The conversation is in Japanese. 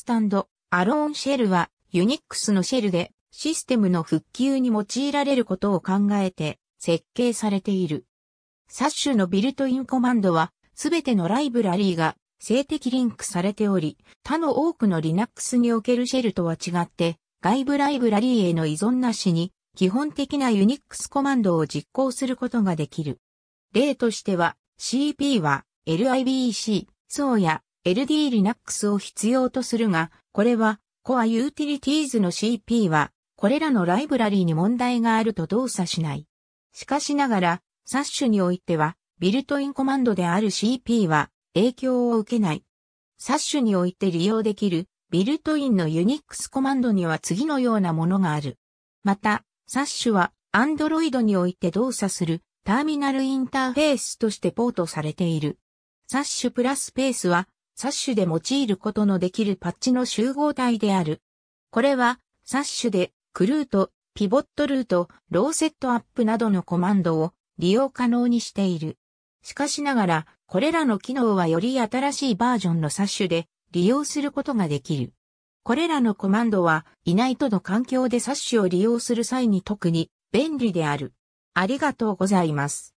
スタンド、アローンシェルは、ユニックスのシェルで、システムの復旧に用いられることを考えて、設計されている。サッシュのビルトインコマンドは、すべてのライブラリーが性的リンクされており、他の多くの Linux におけるシェルとは違って、外部ライブラリーへの依存なしに、基本的なユニックスコマンドを実行することができる。例としては、CP は LIBC、SO や LD-Linux を必要とするが、これは Core Utilities の CP は、これらのライブラリに問題があると動作しない。しかしながら、サッシュにおいては、ビルトインコマンドである CP は影響を受けない。サッシュにおいて利用できるビルトインの Unix コマンドには次のようなものがある。また、サッシュは Android において動作するターミナルインターフェースとしてポートされている。サッシュプラスペースはサッシュで用いることのできるパッチの集合体である。これは、サッシュで、クルート、ピボットルート、ローセットアップなどのコマンドを利用可能にしている。しかしながら、これらの機能はより新しいバージョンのサッシュで利用することができる。これらのコマンドは、いないとの環境でサッシュを利用する際に特に便利である。ありがとうございます。